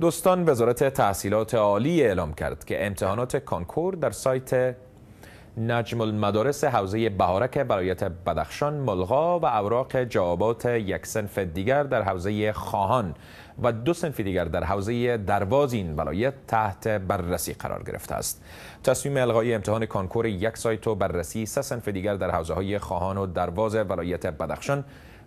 دوستان وزارت تحصیلات عالی اعلام کرد که امتحانات کانکور در سایت نجم المدارس حوزه بهارک برایت بدخشان ملغا و اوراق جوابات یک سنف دیگر در حوزه خواهان و دو سنف دیگر در حوزه درواز این ولایت تحت بررسی قرار گرفته است تصمیم الغای امتحان کانکور یک سایت و بررسی سه سنف دیگر در حوزه های خواهان و درواز ولایت بدخشان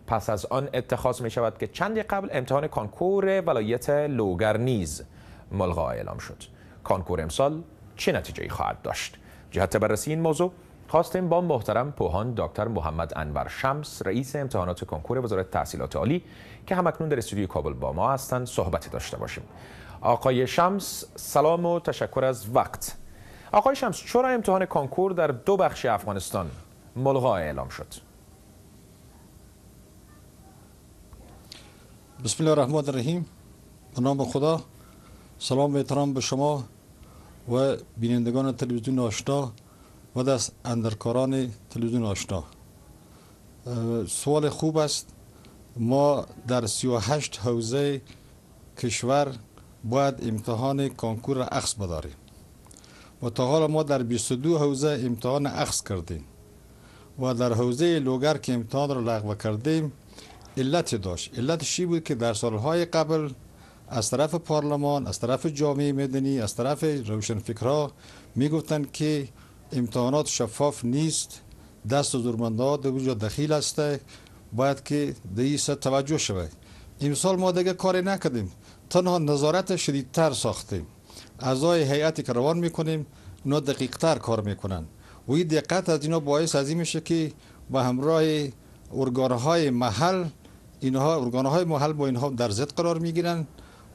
پس از آن اتخاذ می شود که چندی قبل امتحان کانکور ولایت لوگرنیز نیز ملغا اعلام شد کانکور امسال چه نتیجه خواهد داشت جهت بررسی این موضوع خواستیم با محترم پوهان دکتر محمد انور شمس رئیس امتحانات کنکور وزارت تحصیلات عالی که همکنون در استودیوی کابل با ما هستند صحبتی داشته باشیم آقای شمس سلام و تشکر از وقت آقای شمس چرا امتحان کنکور در دو بخش افغانستان ملغا اعلام شد بسم الله الرحمن الرحیم به نام خدا سلام و احترام به شما و بینندگان تلویزیون آشنا و دست اندرکاران تلویزیون آشنا سوال خوب است ما در 38 حوزه کشور باید امتحان کانکور را اخص بداریم و تا حالا ما در 22 حوزه امتحان اخص کردیم و در حوزه لوگر که امتحان را لغو کردیم علت داشت علت شی بود که در سالهای قبل از طرف پارلمان از طرف جامعه مدنی از طرف روشن فکرها میگفتند که امتحانات شفاف نیست دست و زورمنده در وجود دخیل هسته باید که به این توجه شود امسال ما دیگه کاری نکردیم تنها نظارت شدیدتر ساختیم اعضای هیئت که روان میکنیم اونا دقیقتر کار میکنن و این دقت از اینا باعث از میشه که به همراه ارگانهای محل اینها ارگان های محل با اینها در زد قرار می گیرند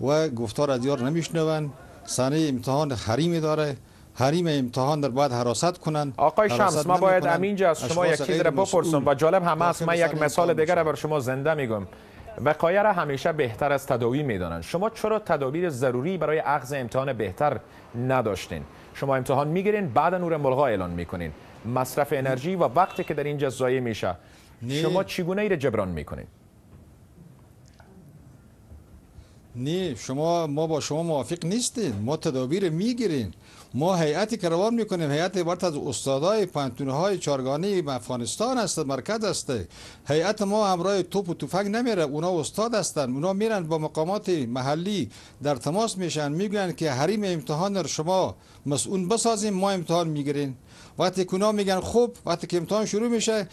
و گفتار از یار شنوند سنه امتحان حریم داره حریم امتحان در باید حراست کنن آقای شمس ما باید امینجا از شما یک چیز را بپرسم و جالب همه است من یک مثال دیگر بر شما زنده میگم وقایه را همیشه بهتر از تداوی دانند شما چرا تدابیر ضروری برای اخذ امتحان بهتر نداشتین شما امتحان میگیرین بعد نور ملغا اعلان میکنین مصرف انرژی و وقتی که در اینجا ضایع میشه شما چگونه ای را جبران میکنین نه شما ما با شما موافق نیستیم ما تدابیر میگیریم ما هیئت کروان میکنیم هیئت عبارت از استادای پانتونهای های چارگانی افغانستان است مرکز است هیئت ما همراه توپ و تفنگ نمیره اونا استاد هستن اونا میرن با مقامات محلی در تماس میشن میگن که حریم امتحان رو شما مسئول بسازیم ما امتحان میگیرین وقتی اونا میگن خوب وقتی که امتحان شروع میشه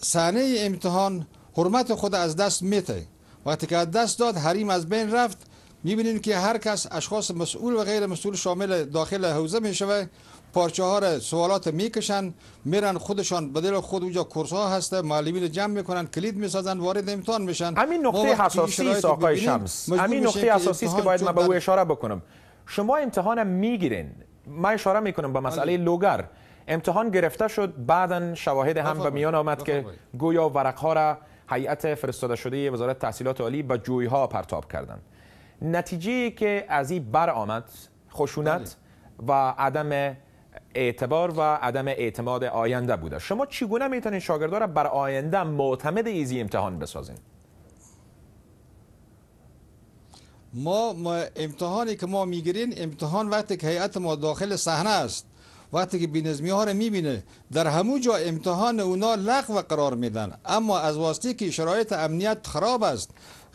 صحنه امتحان حرمت خود از دست میته وقتی که دست داد حریم از بین رفت میبینید که هر کس اشخاص مسئول و غیر مسئول شامل داخل حوزه میشوه پارچه ها را سوالات میکشن میرن خودشان بدل خود اونجا کورس ها هسته معلمین جمع میکنن کلید میسازن وارد امتحان میشن همین نقطه حساسی است آقای شمس همین نقطه حساسی است که باید من به او اشاره بکنم شما امتحان میگیرین من اشاره میکنم به مسئله بله. لوگر امتحان گرفته شد بعدا شواهد هم به میان آمد که گویا ها را هیئت فرستاده شده وزارت تحصیلات عالی با جویها پرتاب کردند نتیجه که از این بر آمد خشونت بله. و عدم اعتبار و عدم اعتماد آینده بوده شما چگونه میتونید شاگردان را بر آینده معتمد ایزی امتحان بسازین ما, امتحانی که ما میگیریم امتحان وقتی که هیئت ما داخل صحنه است وقتی که بینظمی ها رو میبینه در همو جا امتحان اونا لغو قرار میدن اما از واسطه که شرایط امنیت خراب است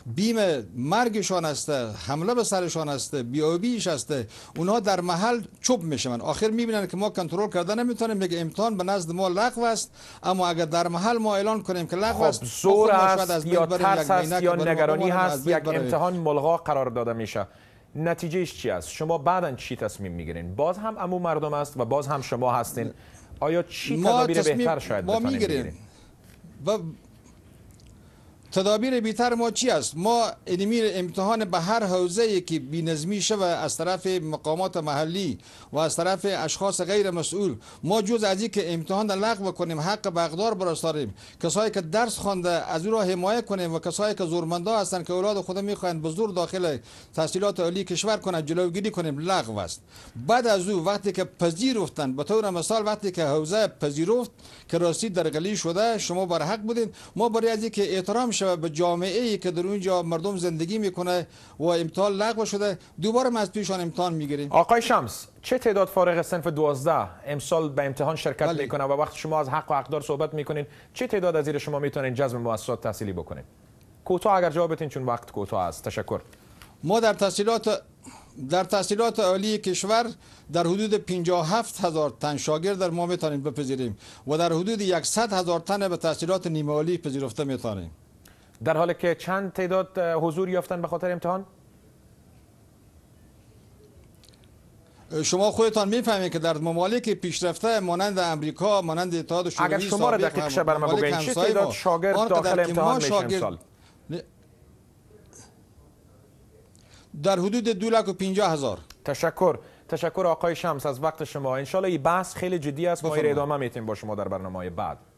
بیم مرگشان است حمله به سرشان است بیابیش است اونها در محل چوب میشن آخر میبینن که ما کنترل کردن نمیتونیم میگه امتحان به نزد ما لغو است اما اگر در محل ما اعلان کنیم که لغو است خب است یا ترس است یا نگرانی هست یک امتحان ملغا قرار داده میشه نتیجهش چی است شما بعدا چی تصمیم میگیرین باز هم امو مردم است و باز هم شما هستین آیا چی تدابیر بهتر شاید ما میگیرین؟ تدابیر بیتر ما چی است ما انمی امتحان به هر حوزه که بینظمی شوه از طرف مقامات محلی و از طرف اشخاص غیر مسئول ما جز از که امتحان را لغو کنیم حق بغدار برستاریم کسایی که درس خوانده از او را حمایه کنیم و کسایی که زورمندا هستند که اولاد خود میخواهند بزرگ داخل تحصیلات عالی کشور کنند جلوگیری کنیم لغو است بعد از او وقتی که پذیرفتند به طور مثال وقتی که حوزه پذیرفت که راستی در شده شما بر حق بودید ما برای از که احترام شود به جامعه ای که در اونجا مردم زندگی میکنه و امتحان لغو شده دوباره ما از پیشان امتحان میگیریم آقای شمس چه تعداد فارغ سنف 12 امسال به امتحان شرکت بلی. میکنه و وقت شما از حق و حقدار صحبت میکنین چه تعداد از زیر شما میتونین جذب مؤسسات تحصیلی بکنین کوتاه اگر جواب بدین چون وقت کوتاه است تشکر ما در تحصیلات در تحصیلات عالی کشور در حدود 57 هزار تن شاگرد در ما میتونیم بپذیریم و در حدود 100 هزار تن به تحصیلات نیمه عالی پذیرفته میتونیم در حالی که چند تعداد حضور یافتن به خاطر امتحان شما خودتان میفهمید که در ممالک پیشرفته مانند امریکا مانند اتحاد شوروی اگر شما را دقیق شب برام بگویید چه تعداد شاگرد داخل امتحان میشه شاگرد... در حدود دو لک و پینجا هزار تشکر تشکر آقای شمس از وقت شما انشالله این بحث خیلی جدی است ما ادامه میتیم با شما در برنامه بعد